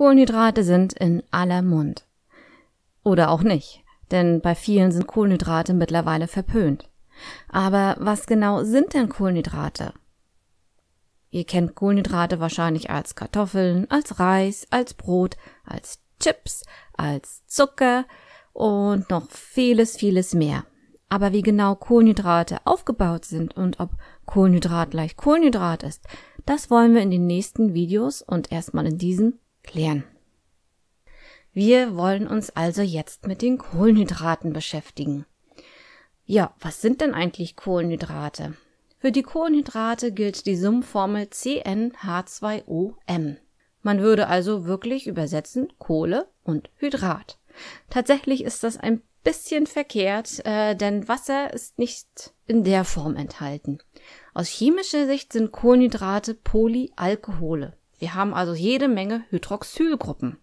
Kohlenhydrate sind in aller Mund. Oder auch nicht, denn bei vielen sind Kohlenhydrate mittlerweile verpönt. Aber was genau sind denn Kohlenhydrate? Ihr kennt Kohlenhydrate wahrscheinlich als Kartoffeln, als Reis, als Brot, als Chips, als Zucker und noch vieles, vieles mehr. Aber wie genau Kohlenhydrate aufgebaut sind und ob Kohlenhydrat gleich Kohlenhydrat ist, das wollen wir in den nächsten Videos und erstmal in diesem klären. Wir wollen uns also jetzt mit den Kohlenhydraten beschäftigen. Ja, was sind denn eigentlich Kohlenhydrate? Für die Kohlenhydrate gilt die Summformel CnH2OM. Man würde also wirklich übersetzen Kohle und Hydrat. Tatsächlich ist das ein bisschen verkehrt, äh, denn Wasser ist nicht in der Form enthalten. Aus chemischer Sicht sind Kohlenhydrate Polyalkohole. Wir haben also jede Menge Hydroxylgruppen.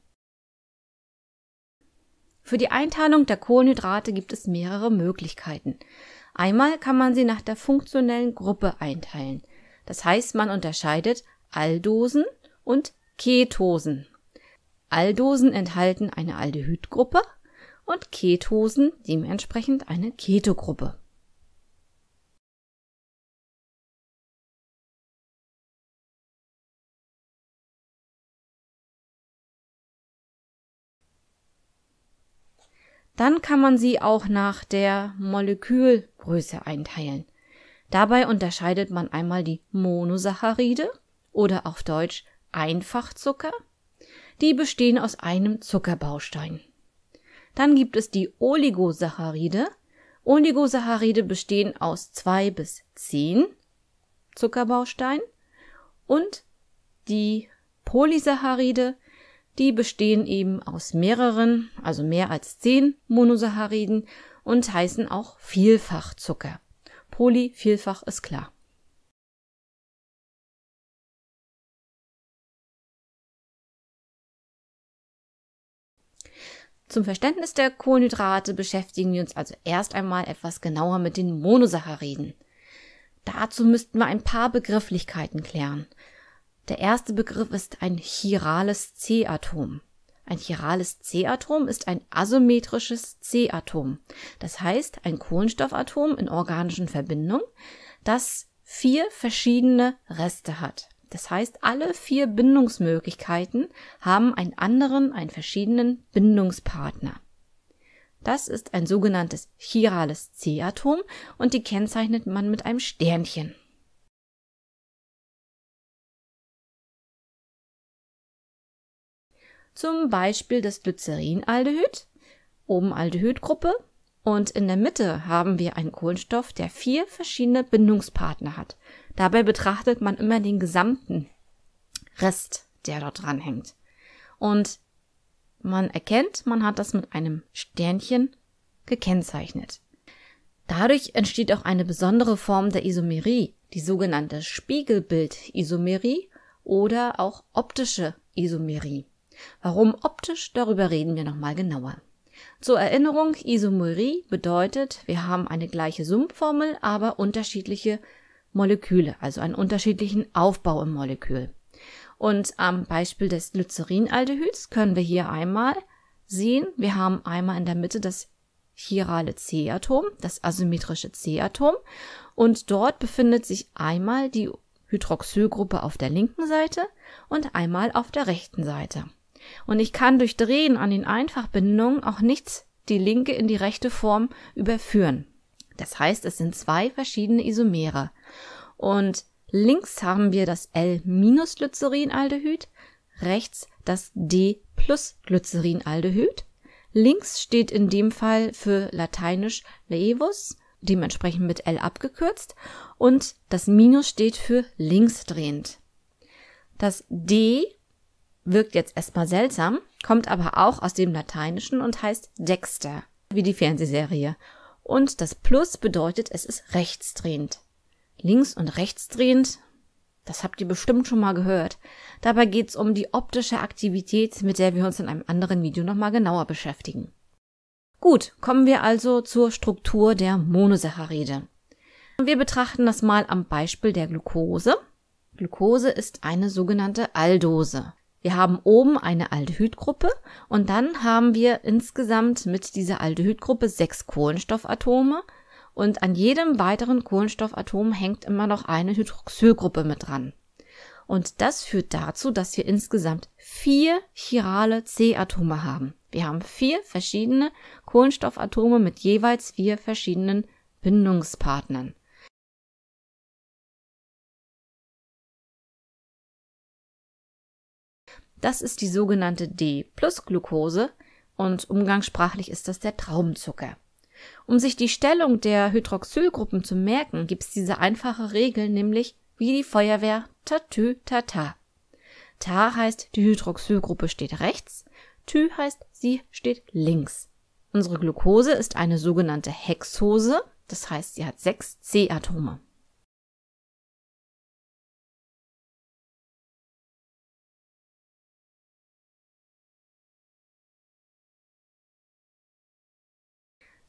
Für die Einteilung der Kohlenhydrate gibt es mehrere Möglichkeiten. Einmal kann man sie nach der funktionellen Gruppe einteilen. Das heißt, man unterscheidet Aldosen und Ketosen. Aldosen enthalten eine Aldehydgruppe und Ketosen dementsprechend eine Ketogruppe. Dann kann man sie auch nach der Molekülgröße einteilen. Dabei unterscheidet man einmal die Monosaccharide oder auf Deutsch Einfachzucker. Die bestehen aus einem Zuckerbaustein. Dann gibt es die Oligosaccharide. Oligosaccharide bestehen aus zwei bis zehn Zuckerbausteinen und die Polysaccharide die bestehen eben aus mehreren, also mehr als zehn Monosacchariden und heißen auch Vielfachzucker. Polyvielfach ist klar. Zum Verständnis der Kohlenhydrate beschäftigen wir uns also erst einmal etwas genauer mit den Monosacchariden. Dazu müssten wir ein paar Begrifflichkeiten klären. Der erste Begriff ist ein chirales C-Atom. Ein chirales C-Atom ist ein asymmetrisches C-Atom. Das heißt, ein Kohlenstoffatom in organischen Verbindung, das vier verschiedene Reste hat. Das heißt, alle vier Bindungsmöglichkeiten haben einen anderen, einen verschiedenen Bindungspartner. Das ist ein sogenanntes chirales C-Atom und die kennzeichnet man mit einem Sternchen. Zum Beispiel das Glycerinaldehyd, oben Aldehydgruppe. Und in der Mitte haben wir einen Kohlenstoff, der vier verschiedene Bindungspartner hat. Dabei betrachtet man immer den gesamten Rest, der dort dranhängt. Und man erkennt, man hat das mit einem Sternchen gekennzeichnet. Dadurch entsteht auch eine besondere Form der Isomerie, die sogenannte Spiegelbild-Isomerie oder auch optische Isomerie. Warum optisch? Darüber reden wir nochmal genauer. Zur Erinnerung, Isomerie bedeutet, wir haben eine gleiche Summformel, aber unterschiedliche Moleküle, also einen unterschiedlichen Aufbau im Molekül. Und am Beispiel des Glycerinaldehyds können wir hier einmal sehen, wir haben einmal in der Mitte das chirale C-Atom, das asymmetrische C-Atom, und dort befindet sich einmal die Hydroxylgruppe auf der linken Seite und einmal auf der rechten Seite. Und ich kann durch Drehen an den Einfachbindungen auch nichts die linke in die rechte Form überführen. Das heißt, es sind zwei verschiedene Isomere. Und links haben wir das L-Glycerinaldehyd, rechts das D-Glycerinaldehyd. Links steht in dem Fall für lateinisch levus, dementsprechend mit L abgekürzt, und das Minus steht für linksdrehend. Das D wirkt jetzt erstmal seltsam, kommt aber auch aus dem Lateinischen und heißt Dexter, wie die Fernsehserie. Und das Plus bedeutet, es ist rechtsdrehend. Links- und rechtsdrehend, das habt ihr bestimmt schon mal gehört. Dabei geht's um die optische Aktivität, mit der wir uns in einem anderen Video nochmal genauer beschäftigen. Gut, kommen wir also zur Struktur der Monosaccharide. Wir betrachten das mal am Beispiel der Glucose. Glucose ist eine sogenannte Aldose. Wir haben oben eine Aldehydgruppe und dann haben wir insgesamt mit dieser Aldehydgruppe sechs Kohlenstoffatome und an jedem weiteren Kohlenstoffatom hängt immer noch eine Hydroxylgruppe mit dran. Und das führt dazu, dass wir insgesamt vier chirale C-Atome haben. Wir haben vier verschiedene Kohlenstoffatome mit jeweils vier verschiedenen Bindungspartnern. Das ist die sogenannte D-Plus-Glucose und umgangssprachlich ist das der Traubenzucker. Um sich die Stellung der Hydroxylgruppen zu merken, gibt es diese einfache Regel, nämlich wie die Feuerwehr Tatü Tata. Ta heißt, die Hydroxylgruppe steht rechts, Tü heißt, sie steht links. Unsere Glucose ist eine sogenannte Hexose, das heißt, sie hat sechs C-Atome.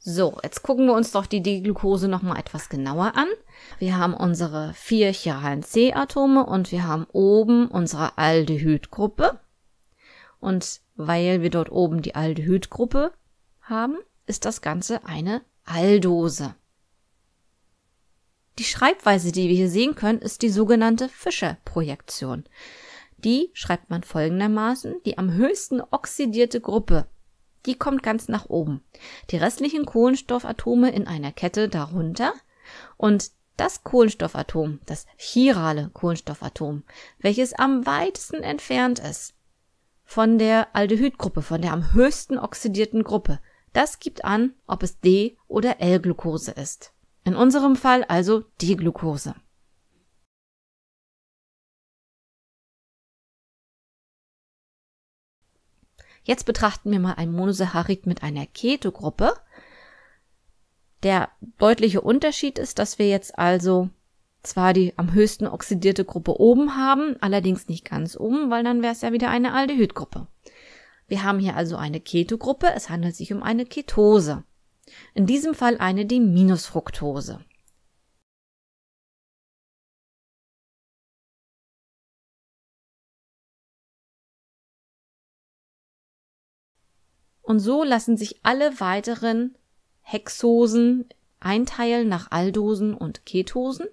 So, jetzt gucken wir uns doch die D-Glucose nochmal etwas genauer an. Wir haben unsere vier chiralen C-Atome und wir haben oben unsere Aldehydgruppe. Und weil wir dort oben die Aldehydgruppe haben, ist das Ganze eine Aldose. Die Schreibweise, die wir hier sehen können, ist die sogenannte Fischer-Projektion. Die schreibt man folgendermaßen, die am höchsten oxidierte Gruppe die kommt ganz nach oben. Die restlichen Kohlenstoffatome in einer Kette darunter und das Kohlenstoffatom, das chirale Kohlenstoffatom, welches am weitesten entfernt ist von der Aldehydgruppe, von der am höchsten oxidierten Gruppe, das gibt an, ob es D- oder L-Glucose ist. In unserem Fall also D-Glucose. Jetzt betrachten wir mal ein Monosaccharid mit einer Ketogruppe. Der deutliche Unterschied ist, dass wir jetzt also zwar die am höchsten oxidierte Gruppe oben haben, allerdings nicht ganz oben, weil dann wäre es ja wieder eine Aldehydgruppe. Wir haben hier also eine Ketogruppe, es handelt sich um eine Ketose. In diesem Fall eine D-Fructose. Und so lassen sich alle weiteren Hexosen einteilen nach Aldosen und Ketosen.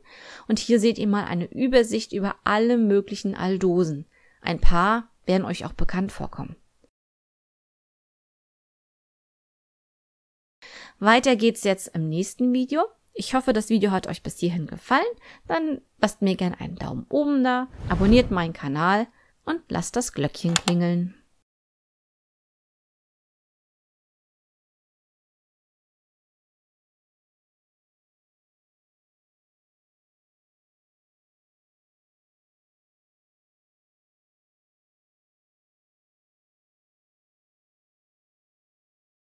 Und hier seht ihr mal eine Übersicht über alle möglichen Aldosen. Ein paar werden euch auch bekannt vorkommen. Weiter geht's jetzt im nächsten Video. Ich hoffe, das Video hat euch bis hierhin gefallen. Dann lasst mir gerne einen Daumen oben da, abonniert meinen Kanal und lasst das Glöckchen klingeln.